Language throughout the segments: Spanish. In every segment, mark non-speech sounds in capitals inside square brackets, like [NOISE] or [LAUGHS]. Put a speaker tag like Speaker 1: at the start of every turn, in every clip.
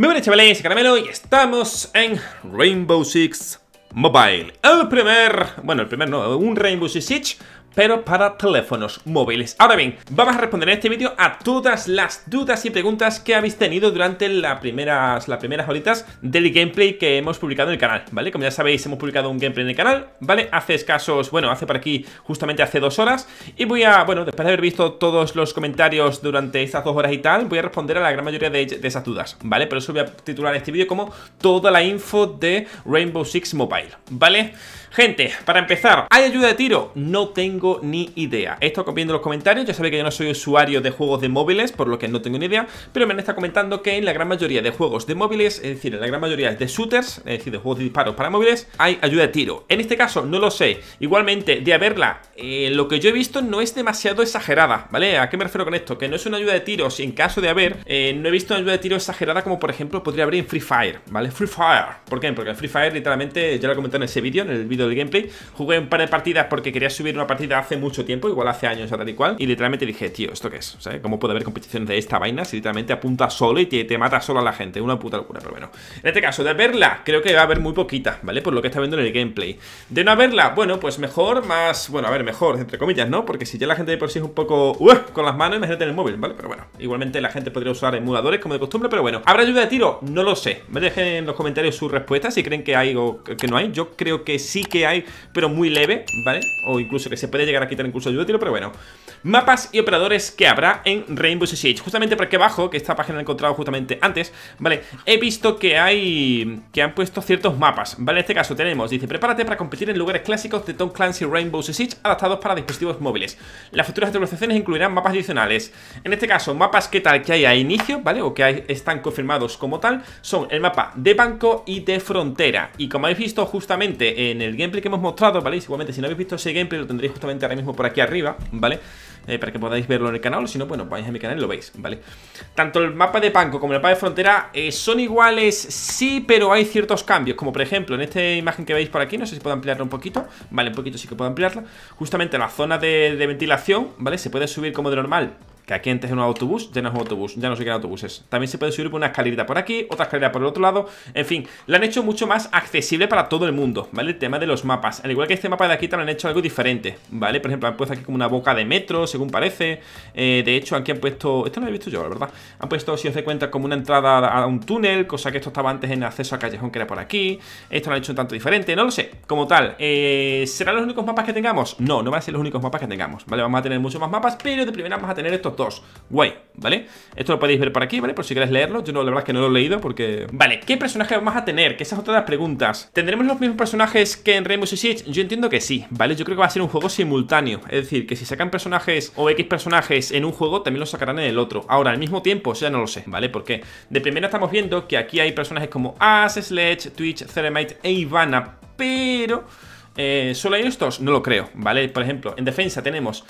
Speaker 1: Muy buenas chavales, Caramelo y estamos en Rainbow Six Mobile El primer, bueno el primer no, un Rainbow Six Siege pero para teléfonos móviles. Ahora bien, vamos a responder en este vídeo a todas las dudas y preguntas que habéis tenido durante las primeras, las primeras horitas del gameplay que hemos publicado en el canal, ¿vale? Como ya sabéis, hemos publicado un gameplay en el canal, ¿vale? Hace escasos, bueno, hace por aquí justamente hace dos horas y voy a, bueno, después de haber visto todos los comentarios durante estas dos horas y tal, voy a responder a la gran mayoría de, de esas dudas, ¿vale? Por eso voy a titular este vídeo como toda la info de Rainbow Six Mobile, ¿vale? Gente, para empezar, ¿hay ayuda de tiro? No tengo ni idea. Esto viendo los comentarios, ya sabéis que yo no soy usuario de juegos de móviles, por lo que no tengo ni idea, pero me han estado comentando que en la gran mayoría de juegos de móviles, es decir, en la gran mayoría de shooters, es decir, de juegos de disparos para móviles, hay ayuda de tiro. En este caso, no lo sé. Igualmente, de haberla, eh, lo que yo he visto no es demasiado exagerada, ¿vale? ¿A qué me refiero con esto? Que no es una ayuda de tiro, si en caso de haber, eh, no he visto una ayuda de tiro exagerada como por ejemplo podría haber en Free Fire, ¿vale? Free Fire. ¿Por qué? Porque en Free Fire literalmente, ya lo comenté en ese vídeo, en el vídeo del gameplay. Jugué un par de partidas porque quería subir una partida hace mucho tiempo, igual hace años o tal y cual. Y literalmente dije, tío, ¿esto qué es? O ¿Cómo puede haber competiciones de esta vaina si literalmente apunta solo y te, te mata solo a la gente? Una puta locura, pero bueno. En este caso, de verla, creo que va a haber muy poquita, ¿vale? Por lo que está viendo en el gameplay. De no haberla, bueno, pues mejor, más... Bueno, a ver, mejor, entre comillas, ¿no? Porque si ya la gente de por sí es un poco... ¡uh! con las manos, imagínate en el móvil, ¿vale? Pero bueno, igualmente la gente podría usar emuladores como de costumbre, pero bueno. ¿Habrá ayuda de tiro? No lo sé. Me dejen en los comentarios sus respuestas si creen que hay o que no hay. Yo creo que sí que hay, pero muy leve, ¿vale? O incluso que se puede llegar a quitar incluso de útil, pero bueno. Mapas y operadores que habrá en Rainbow Six Siege. Justamente por abajo, que esta página he encontrado justamente antes, ¿vale? He visto que hay... que han puesto ciertos mapas, ¿vale? En este caso tenemos, dice, prepárate para competir en lugares clásicos de Tom Clancy Rainbow Six Siege adaptados para dispositivos móviles. Las futuras actualizaciones incluirán mapas adicionales. En este caso, mapas que tal que hay a inicio, ¿vale? O que están confirmados como tal, son el mapa de banco y de frontera. Y como habéis visto justamente en el gameplay que hemos mostrado, ¿vale? Igualmente, si no habéis visto ese gameplay, lo tendréis justamente ahora mismo por aquí arriba, ¿vale? Eh, para que podáis verlo en el canal, si no, bueno, vais a mi canal y lo veis, ¿vale? Tanto el mapa de Panco como el mapa de Frontera eh, son iguales, sí, pero hay ciertos cambios, como por ejemplo en esta imagen que veis por aquí, no sé si puedo ampliarla un poquito, ¿vale? Un poquito sí que puedo ampliarla, justamente la zona de, de ventilación, ¿vale? Se puede subir como de normal aquí antes era un autobús, ya no es un autobús, ya no sé qué autobuses. También se puede subir por una escalerita por aquí, otra escalera por el otro lado. En fin, la han hecho mucho más accesible para todo el mundo, ¿vale? El tema de los mapas. Al igual que este mapa de aquí, También han hecho algo diferente, ¿vale? Por ejemplo, han puesto aquí como una boca de metro, según parece. Eh, de hecho, aquí han puesto... Esto no lo he visto yo, la verdad. Han puesto, si os de cuenta, como una entrada a un túnel, cosa que esto estaba antes en acceso a callejón, que era por aquí. Esto lo han hecho un tanto diferente, no lo sé. Como tal, eh, ¿serán los únicos mapas que tengamos? No, no van a ser los únicos mapas que tengamos, ¿vale? Vamos a tener muchos más mapas, pero de primera vamos a tener estos Guay, ¿vale? Esto lo podéis ver por aquí, ¿vale? Por si queréis leerlo. Yo no, la verdad es que no lo he leído porque... Vale, ¿qué personaje vamos a tener? Que esas otras preguntas. ¿Tendremos los mismos personajes que en Rainbow Six Siege? Yo entiendo que sí, ¿vale? Yo creo que va a ser un juego simultáneo. Es decir, que si sacan personajes o X personajes en un juego, también los sacarán en el otro. Ahora, al mismo tiempo, ya no lo sé, ¿vale? Porque de primera estamos viendo que aquí hay personajes como As, Sledge, Twitch, Ceremite e Ivana, pero... Eh, ¿Solo hay estos? No lo creo, ¿vale? Por ejemplo, en defensa tenemos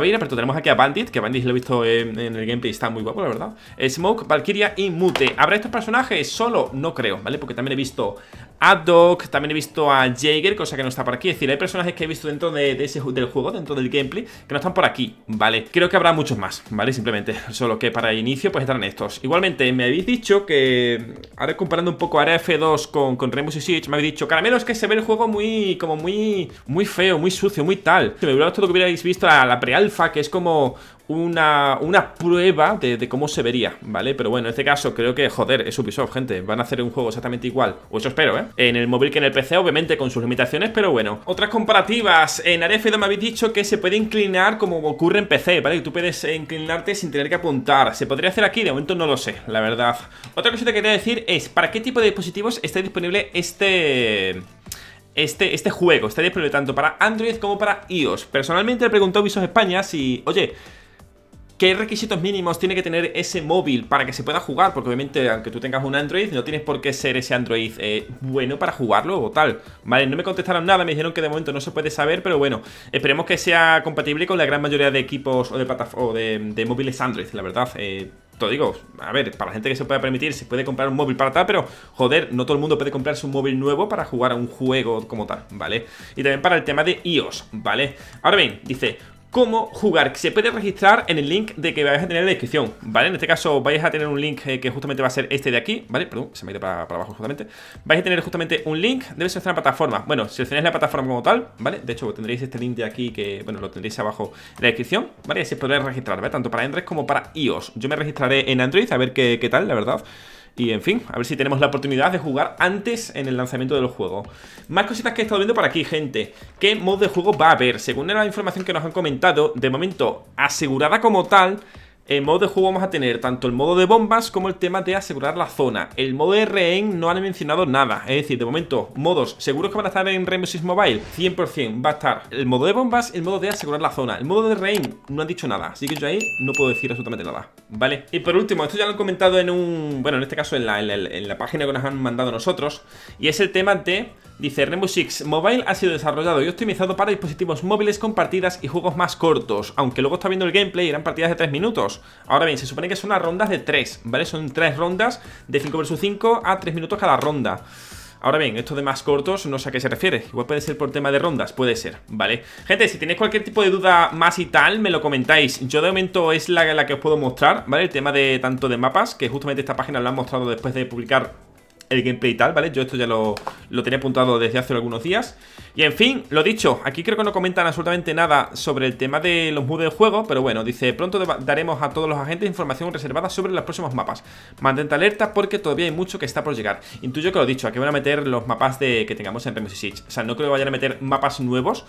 Speaker 1: de ir, pero tenemos aquí a Bandit, que Bandit lo he visto en, el gameplay, está muy guapo, la verdad. Eh, Smoke, Valkyria y Mute. ¿Habrá estos personajes? Solo no creo, ¿vale? Porque también he visto a Doc, también he visto a Jaeger, cosa que no está por aquí. Es decir, hay personajes que he visto dentro de, ese, del juego, dentro del gameplay, que no están por aquí, ¿vale? Creo que habrá muchos más, ¿vale? Simplemente, solo que para el inicio pues estarán estos. Igualmente, me habéis dicho que, ahora comparando un poco Area F2 con, con Rainbow Six Siege, me habéis dicho, caramelo, es que se ve el juego muy, como muy, muy feo, muy sucio, muy tal. Si me hubiera gustado que hubierais visto a la Alfa que es como una, prueba de, cómo se vería, ¿vale? Pero bueno, en este caso creo que, joder, es Ubisoft, gente. Van a hacer un juego exactamente igual. O eso espero, ¿eh? En el móvil que en el PC, obviamente, con sus limitaciones, pero bueno. Otras comparativas. En Arefedo me habéis dicho que se puede inclinar como ocurre en PC, ¿vale? Que tú puedes eh, inclinarte sin tener que apuntar. ¿Se podría hacer aquí? De momento no lo sé, la verdad. Otra cosa que te quería decir es, ¿para qué tipo de dispositivos está disponible este este, este juego está disponible tanto para Android como para iOS. Personalmente le preguntó a Ubisoft España si, oye, ¿qué requisitos mínimos tiene que tener ese móvil para que se pueda jugar? Porque obviamente, aunque tú tengas un Android, no tienes por qué ser ese Android eh, bueno para jugarlo o tal. Vale, no me contestaron nada, me dijeron que de momento no se puede saber, pero bueno, esperemos que sea compatible con la gran mayoría de equipos o de, de, móviles Android, la verdad. Eh, te digo, a ver, para la gente que se pueda permitir, se puede comprar un móvil para tal, pero joder, no todo el mundo puede comprarse un móvil nuevo para jugar a un juego como tal, ¿vale? Y también para el tema de iOS, ¿vale? Ahora bien, dice, cómo jugar, se puede registrar en el link de que vais a tener en la descripción, ¿vale? En este caso vais a tener un link eh, que justamente va a ser este de aquí, ¿vale? Perdón, se me ha para, abajo justamente. Vais a tener justamente un link, debe seleccionar plataforma. Bueno, seleccionáis la plataforma como tal, ¿vale? De hecho, tendréis este link de aquí que, bueno, lo tendréis abajo en la descripción, ¿vale? Y así podréis registrar, ¿vale? Tanto para Android como para iOS. Yo me registraré en Android a ver qué tal, la verdad. Y en fin, a ver si tenemos la oportunidad de jugar antes en el lanzamiento del juego Más cositas que he estado viendo por aquí, gente ¿Qué mod de juego va a haber? Según la información que nos han comentado, de momento asegurada como tal en modo de juego vamos a tener tanto el modo de bombas como el tema de asegurar la zona. El modo de rehén no han mencionado nada, es decir, de momento, modos seguros que van a estar en Six Mobile, 100% va a estar el modo de bombas, el modo de asegurar la zona. El modo de rehén no han dicho nada, así que yo ahí no puedo decir absolutamente nada, ¿vale? Y por último, esto ya lo han comentado en un, bueno, en este caso en la página que nos han mandado nosotros, y es el tema de Dice Rainbow Six Mobile ha sido desarrollado y optimizado para dispositivos móviles con partidas y juegos más cortos, aunque luego está viendo el gameplay y eran partidas de 3 minutos. Ahora bien, se supone que son las rondas de 3, ¿vale? Son 3 rondas de 5 vs 5 a 3 minutos cada ronda. Ahora bien, esto de más cortos no sé a qué se refiere. Igual puede ser por tema de rondas, puede ser, ¿vale? Gente, si tenéis cualquier tipo de duda más y tal, me lo comentáis. Yo de momento es la, la que os puedo mostrar, ¿vale? El tema de tanto de mapas, que justamente esta página lo han mostrado después de publicar el gameplay y tal, ¿vale? Yo esto ya lo, lo tenía apuntado desde hace algunos días. Y en fin, lo dicho, aquí creo que no comentan absolutamente nada sobre el tema de los moods del juego, pero bueno, dice, pronto daremos a todos los agentes información reservada sobre los próximos mapas. Mantente alerta porque todavía hay mucho que está por llegar. Intuyo que lo dicho, aquí van a meter los mapas de, que tengamos en Rainbow O sea, no creo que vayan a meter mapas nuevos,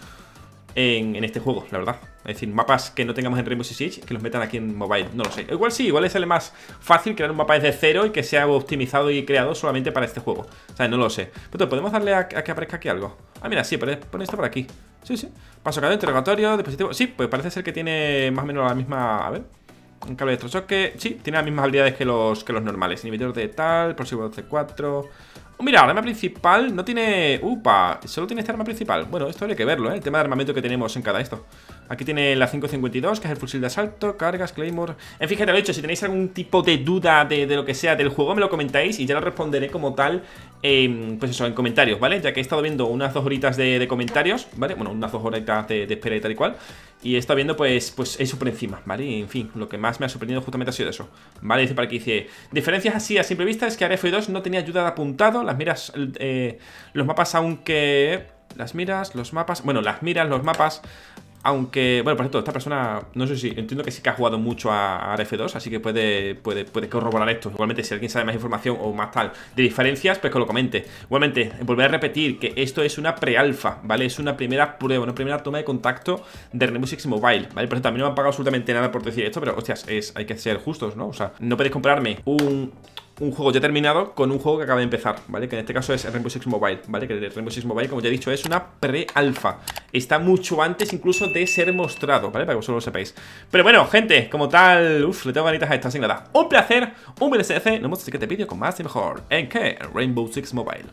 Speaker 1: en, este juego, la verdad. Es decir, mapas que no tengamos en Rainbow Six Siege, que los metan aquí en mobile, no lo sé. Igual sí, igual es el más fácil crear un mapa desde cero y que sea optimizado y creado solamente para este juego. O sea, no lo sé. Pero podemos darle a, que aparezca aquí algo. Ah, mira, sí, pon esto por aquí. Sí, sí. Paso cada interrogatorio, dispositivo. Sí, pues parece ser que tiene más o menos la misma. A ver. Un cable de que Sí, tiene las mismas habilidades que los, que los normales. Inhibidor de tal, próximo C4. Mira, arma principal no tiene... ¡Upa! Solo tiene este arma principal Bueno, esto hay que verlo, ¿eh? El tema de armamento que tenemos en cada esto Aquí tiene la 5.52, que es el fusil de asalto Cargas, Claymore... En fin, gente, lo he dicho Si tenéis algún tipo de duda de, lo que sea del juego Me lo comentáis y ya lo responderé como tal Pues eso, en comentarios, ¿vale? Ya que he estado viendo unas dos horitas de, comentarios ¿Vale? Bueno, unas dos horitas de espera y tal y cual y está viendo pues, pues eso por encima, ¿vale? en fin, lo que más me ha sorprendido justamente ha sido eso, ¿vale? Dice para que dice, diferencias así a simple vista es que Aref 2 no tenía ayuda de apuntado, las miras, eh, los mapas aunque... Las miras, los mapas... Bueno, las miras, los mapas, aunque, bueno, por cierto, esta persona, no sé si, entiendo que sí que ha jugado mucho a, rf F2, así que puede, puede, corroborar esto. Igualmente, si alguien sabe más información o más tal de diferencias, pues que lo comente. Igualmente, volver a repetir que esto es una pre-alfa, ¿vale? Es una primera prueba, una primera toma de contacto de Rainbow Six Mobile, ¿vale? Por a también no me han pagado absolutamente nada por decir esto, pero hostias, es, hay que ser justos, ¿no? O sea, no podéis comprarme un un juego ya terminado con un juego que acaba de empezar, ¿vale? Que en este caso es Rainbow Six Mobile, ¿vale? Que Rainbow Six Mobile, como ya he dicho, es una pre-alfa. Está mucho antes incluso de ser mostrado, ¿vale? Para que vosotros lo sepáis. Pero bueno, gente, como tal, uff, le tengo ganitas a esta sin nada. Un placer, un BLCC, no vemos en el siguiente vídeo con más y mejor. ¿En qué? Rainbow Six Mobile.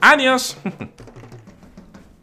Speaker 1: ¡Adiós! [LAUGHS]